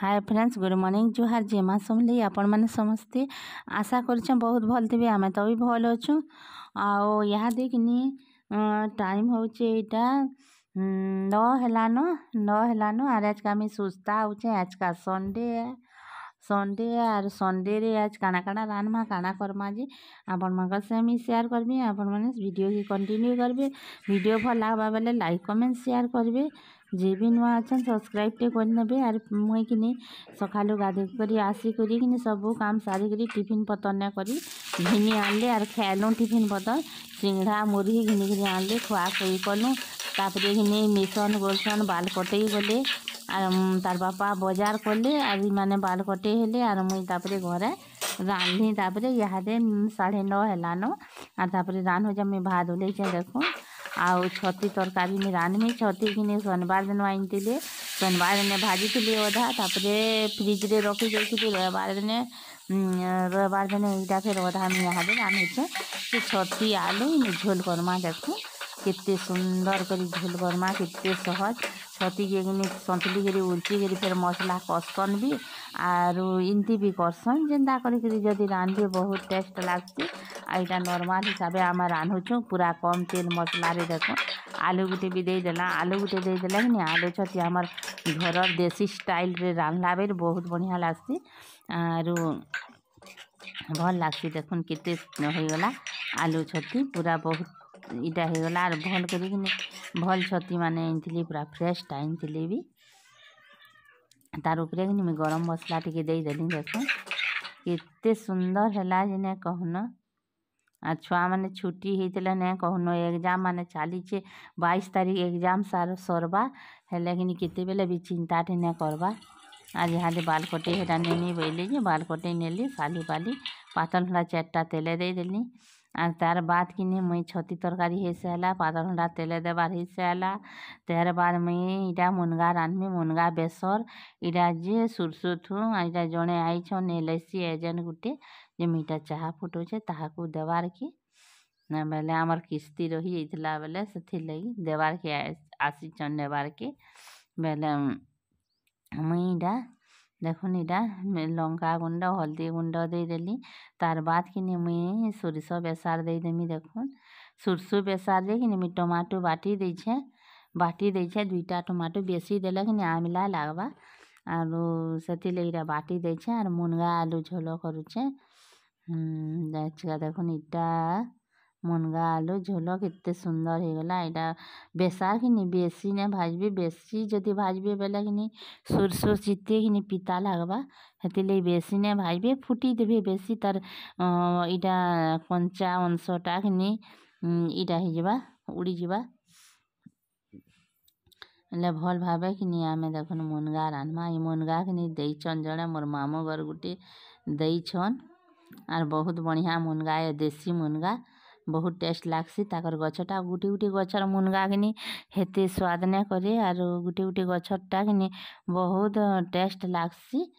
ହାଏ friends good morning ଜୁହାର ଜେ ମା ସମଲି ଆପଣମାନେ ସମସ୍ତେ ଆଶା କରିଛନ୍ ବହୁତ ଭଲ ଥିବେ ଆମେ ତ ବି ଭଲ ଅଛୁ ଆଉ ଏହା ଦେଇକିନି ଟାଇମ୍ ହେଉଛି ଏଇଟା ନଅ ହେଲାନ ନଅ ହେଲାନ ଆର୍ ଆଜକା ଆମେ ସୁସ୍ତା ହଉଛେ ଆଜକା ସନ୍ଡେ ସନ୍ଡେ ଆର୍ ସନ୍ଡେରେ ଆଜ୍ କାଣା କାଣା ରାନ୍ଧ୍ମା କାଣା କର୍ମା ଯେ ଆପଣମାନଙ୍କର ସେ ମୁଇଁ ସେୟାର୍ କରିବି ଆପଣମାନେ ଭିଡ଼ିଓକେ କଣ୍ଟିନ୍ୟୁ କରିବେ ଭିଡ଼ିଓ ଭଲ ଲାଗ୍ବା ବେଲେ ଲାଇକ୍ କମେଣ୍ଟ ସେୟାର୍ କରିବେ ଯିଏ ବି ନୂଆ ଅଛନ୍ ସବସ୍କ୍ରାଇବ୍ଟେ କରିନେବେ ଆର୍ ମୁଇଁ କିନି ସକାଳୁ ଗାଧେଇ କରି ଆସିକରି କିନି ସବୁ କାମ୍ ସାରିକରି ଟିଫିନ୍ ପତର୍ ନେ କରି ଘିନି ଆଣିଲେ ଆର୍ ଖାଏଲୁ ଟିଫିନ୍ ପତର୍ ସିଙ୍ଘଡ଼ା ମୁଢ଼ି ଘିନିକିରି ଆଣିଲେ ଖୁଆଖୁଇ କଲୁ ତାପରେ କିନି ମିଶନ୍ ଗୋଲସନ୍ ବାଲ୍ କଟେଇ ଗଲେ ଆର୍ ତାର୍ ବାପା ବଜାର୍ କଲେ ଆର୍ ଇମାନେ ବାଲ୍ କଟେଇ ହେଲେ ଆର୍ ମୁଇଁ ତାପରେ ଘରେ ରାନ୍ଧି ତାପରେ ଇହାଦେ ସାଢ଼େ ନଅ ହେଲାନ ଆର୍ ତାପରେ ରାନ୍ଧୁଛେ ମୁଇଁ ଭାତ୍ ଓହ୍ଲେଇଛେ ଦେଖୁନ୍ ଆଉ ଛତି ତରକାରୀ ମୁଇଁ ରାନ୍ଧ୍ମି ଛତୁ କିନି ଶନିବାର ଦିନ ଆଣିଥିଲି ଶନିବାର ଦିନେ ଭାଜିଥିଲି ଅଧା ତାପରେ ଫ୍ରିଜ୍ରେ ରଖି ଦେଇଥିଲି ରବିବାର ଦିନେ ରବିବାର ଦିନେ ଏଇଟା ଫେର୍ ଅଧା ମୁଇଁ ଇହାଦେ ରାନ୍ଧିଛେ ସେ ଛତି ଆଲୁ ମୁଇଁ ଝୋଲ୍ କର୍ମା ଦେଖୁଁ କେତେ ସୁନ୍ଦର କରି ଝୋଲ୍ କର୍ମା କେତେ ସହଜ ଛତିକେ କିନି ସନ୍ତୁଲି କରି ଉଲ୍ଚି କରି ଫେର୍ ମସଲା କଷକନ୍ ବି ଆରୁ ଏମିତି ବି କରସନ୍ ଯେନ୍ତା କରିକିରି ଯଦି ରାନ୍ଧିବେ ବହୁତ ଟେଷ୍ଟ ଲାଗ୍ସି ଆଉ ଏଇଟା ନର୍ମାଲ ହିସାବେ ଆମେ ରାନ୍ଧୁଛୁ ପୁରା କମ୍ ତେଲ ମସଲାରେ ଦେଖୁ ଆଲୁ ଗୁଟେ ବି ଦେଇଦେଲା ଆଲୁ ଗୁଟେ ଦେଇଦେଲେ କିନି ଆଲୁ ଛତି ଆମର ଘରର ଦେଶୀ ଷ୍ଟାଇଲରେ ରାନ୍ଧଲା ବେଲେ ବହୁତ ବଢ଼ିଆ ଲାଗ୍ସି ଆରୁ ଭଲ ଲାଗ୍ସି ଦେଖୁନ୍ କେତେ ହେଇଗଲା ଆଲୁ ଛତି ପୁରା ବହୁତ ଇଟା ହେଇଗଲା ଆର୍ ଭଲ୍ କରିକିନି ଭଲ୍ ଛତି ମାନେ ଆଣିଥିଲି ପୁରା ଫ୍ରେସ୍ଟା ଆଣିଥିଲି ବି तार उपरे मुझे गरम मसला टी देदेली देख एत सुंदर है कहन आ छुआ मैंने छुट्टी होता तो ना कहन एग्जाम मान चलीचे बैस तारीख एग्जाम सार सरवा है कि चिंता टी ना करवा आज हाँ बालकटे नेनी बोली बालकटे नेली साली बाली पातल हला चार्टा तेल देदेली आर तार बाद कि मुई छती तरकारी हो सला पादा तेल देवार हो सला तेहर बाद मुई इटा मुनगा रानमी मुनगा बेसर इटा जे सुरसु थूटा जड़े I L I C agent गुटे जे मुटा चाह फुटे ताक देवार कि बोले आमर किस्ती रही बेले बोले से देवार के आसीचन देवार के बोले मुईटा हम्म, দেখুন এটা লঙ্কা গুঁড়া হলদি গুঁড়া দিয়েদেলি তার বাদ কিনি মুই সোরিষ বেসার দিয়ে দেমি দেখুন সোরসু বেসার দিয়ে কিনে মুই টমাটো বাটি দিয়েছে বাটি দিয়েছে দুইটা টমাটো বেশি দেলে কিনে আমলা লাগবা আর সেতিলাগি এটা বাটি দিয়েছে আর মুনগা আলু ঝোল করুছে দেখুন এটা मुनगा आलू झोल के सुंदर हो गला यहाँ बेसार किनि बेसी ने भाजबी बेसी जो भाजबी बोले कि सोरसो चीते कि पिता लगवा हेती बेसी ने भाजबे फुटी देवे बेसी तार इटा कंचा अंशटा कि इटा हो जा उड़ी जावा हेल्ला भल भाव कि आम देख मुनगा रान्मा ये मुनगा कि देचन जड़े मोर मामो घर गुटे दे आर बहुत बढ़िया मुनगा ये देशी मुनगा बहुत टेस्ट लग्सी तर गचटा गुटे गुटे गचर मुनगाकनी हेते स्वाद ना करे आर गुटे गुटे गचटा कि बहुत टेस्ट लग्सी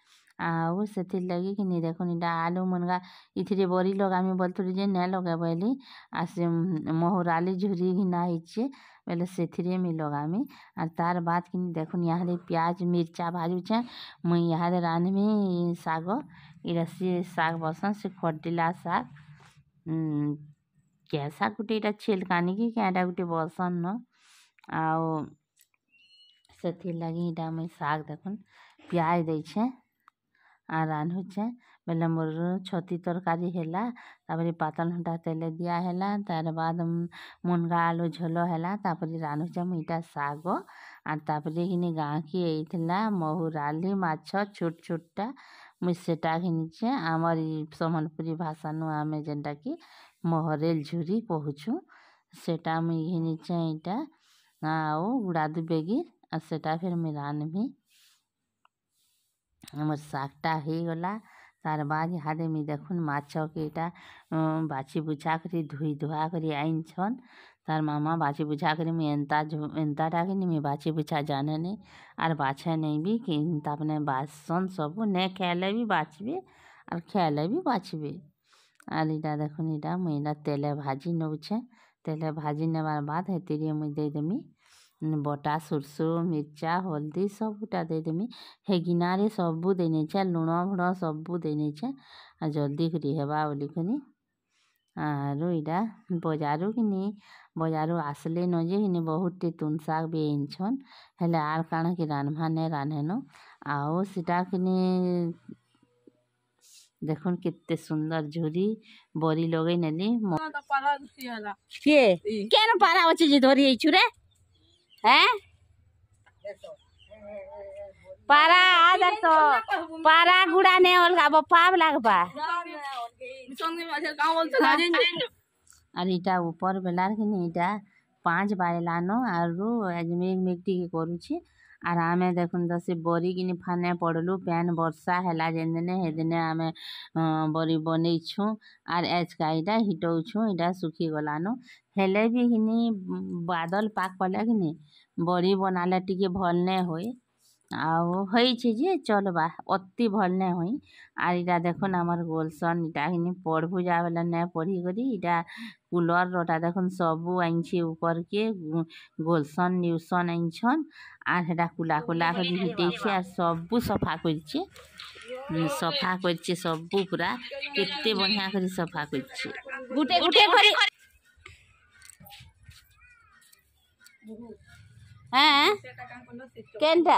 आउ से लगे कि देखनी इटा आलू मुनगा इतने बरी लगामी बोलते जे ना लगे बोली आ से महराली झुरी घिना बोले से मुई लगामी आर तार बात कि देखनी यहाँ प्याज मिर्चा भाजुचे मुई यहाँ रांधमी शाग इटा सी शाग बसन से खटिला शाग कैसा गोटे ये छिलकानी कि क्या गोटे बसन न आओ से लगी ये साग देख प्याज दे रांधुचे बोले मोर छती तरकारी है पतन हटा तेल दिहला तार बाद मुनगा आलू झोल है रांधुचे मुटा शाग आर कि गाँ की ये महुराली मोट छोटा मुझसे सेटा किनीचे आमर समबलपुरी भाषा नु आम जेनटा कि महरेल झुरी कहचु सेटा मुई घेनीचे इटा आओ गुड़ाद बेगी आ सेटा फिर मुझे रानबी मोर शाकटा हो गला तार बाद हादे मुझे देखुन मेटा बाछी बुछा कर धुई धुआ कर आईन छन तार मामा बाछी बुझा कर एंताटा कि मुझे बाछी बुछा जाने नहीं आर बाछे नहीं भी कि अपने बासन सब नहीं खेले भी बाछबे आर खेले भी बाछबे আর এটা দেখুন এটা মুই এটা তেলে ভাজি নেউছে তেলে ভাজি নেবার বাদ হেতিরে মুই দেমি বটা সোরষ মির্চা হলদি সবুটা দিয়ে দেমি হেগিনারে সবু দিয়ে নিয়েছে লুণ ভুণ সবু দিয়ে নিয়েছে আর জলদি করি হেবা বলিকনি ଆରୁ ଇଟା ବଜାରୁ କିନି ବଜାରୁ ଆସିଲେ ନ ଯେ କିନି ବହୁତଟି ତୁନ୍ ଶାଗ୍ ବି ଆନିଛନ୍ ହେଲେ ଆର୍ କାଣା କି ରାନ୍ଧବାର୍ ନେ ରାନ୍ଧେନୁ ଆଉ ସେଟା କିନି देखो कितने सुंदर झूरी बोरी लोगे नली ये क्या न पारा वचे जे धोरी आई छुरे हैं पारा आदर तो पारा गुड़ा ने ओलगा बो पाप लागबा तो अरे इटा ऊपर बेलार के नहीं इटा पांच बार लानो आरु अजमेर मिट्टी के करू छी ଆର୍ ଆମେ ଦେଖୁନ୍ ତ ସେ ବରି କିନି ଫାନେ ପଡ଼୍ଲୁ ପେନ୍ ବର୍ଷା ହେଲା ଯେନ୍ ଦିନେ ହେଦିନେ ଆମେ ବରି ବନେଇଛୁଁ ଆର୍ ଆଏଜ୍କା ଇଟା ହିଟଉଛୁଁ ଇଟା ଶୁଖିଗଲାନ ହେଲେ ବି କିନି ବାଦଲ୍ ପାଗ୍ କଲେ କିନି ବରି ବନାଲେ ଟିକେ ଭଲ୍ ନାଇଁ ହୁଏ ଆଉ ହେଇଛେ ଯେ ଚଲ୍ବା ଅତି ଭଲ୍ ନାଇଁ ହୋଇ ଆର୍ ଇଟା ଦେଖୁନ୍ ଆମର୍ ଗୋଲ୍ସନ୍ ଇଟା କିନି ପଢ଼୍ବୁ ଯା ବେଲେ ନାଇଁ ପଢ଼ିକରି ଇଟା କୁଲର୍ରଟା ଦେଖୁନ୍ ସବୁ ଆନିଛେ ଉପର୍କେ ଗୋଲ୍ସନ୍ ନ୍ୟୁସନ୍ ଆନିଛନ୍ ଆର୍ ହେଟା କୁଲା କୁଲା କରି ଫିଟେଇଛେ ଆର୍ ସବୁ ସଫା କରିଛେ ସଫା କରିଛେ ସବୁ ପୁରା କେତେ ବଢ଼ିଆ କରି ସଫା କରିଛେ ଗୁଟେ ଗୁଟେ କରି হ্যাঁ কেনটা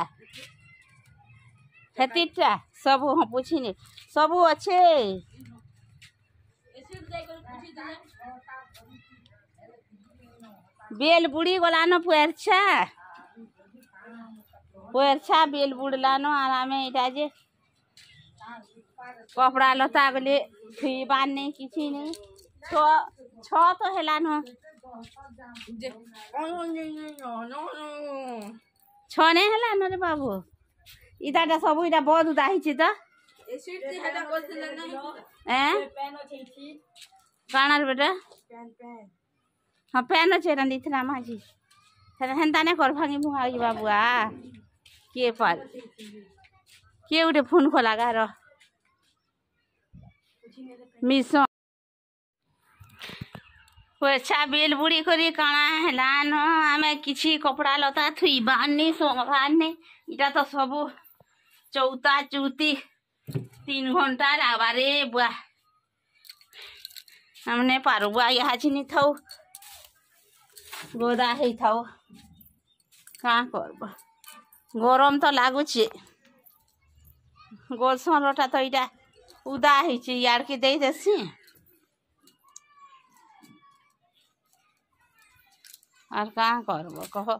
ହେତିରଟା ସବୁ ହଁ ପୁଛିନି ସବୁ ଅଛେ ବେଲ ବୁଡ଼ି ଗଲାନ ପୁଏର୍ଛା ପୁଏର୍ଛା ବେଲ ବୁଡ଼ିଲାନ ଆର୍ ଆମେ ଇଟା ଯେ କପଡ଼ା ଲତା ବୋଲେ ଥୁଇବାର ନେଇ କିଛି ନେଇ ଛଅ ଛଅ ତ ହେଲାନ ଛଅ ନେଇ ହେଲାନ ରେ ବାବୁ ଇଟାଟା ସବୁ ଇଟା ବହୁତ ଉଦା ହେଇଛି ତ କାଣା ବେଟା ହଁ ଫ୍ୟାନ୍ ଅଛି ଏଇଟା ଦେଇଥିଲା ମାଝି ହେଲେ ହେନ୍ତା ନାଇଁ କର ଭାଙ୍ଗି ଭୁଙ୍ଗା ଯିବା ବୁଆ କିଏ ପାର କିଏ ଗୋଟେ ଫୋନ୍ ଖୋଲା ଗାର ମିଶ ପୋଛା ବିଲ୍ ବୁଡ଼ି କରି କାଣା ହେଲାନ ଆମେ କିଛି କପଡ଼ା ଲତା ଥୁଇବାର୍ ନି ସୋମବାର ନି ଇଟା ତ ସବୁ चौता चौती तीन घंटा रावारे बुआ हमने पार बुआ यहाँ चीनी था गोदा ही था कहाँ कर बुआ गरम तो लागू ची गोल्सों लोटा तो इधर उदा ही ची यार की दे देसी और कहाँ कर बुआ कहो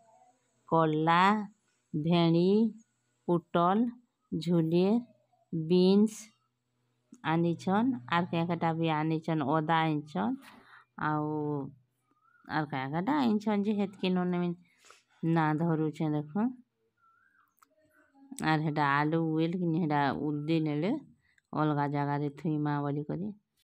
कला भेंडी पुटल झुलिर बीन्स आनिछन आर के भी आनिछन ओदा आनिछन आउ आर के एकटा आनिछन जे ना धरु देख आर हेटा आलू उईल किने हेटा उद्दी नेले अलगा जगह थुईमा बोली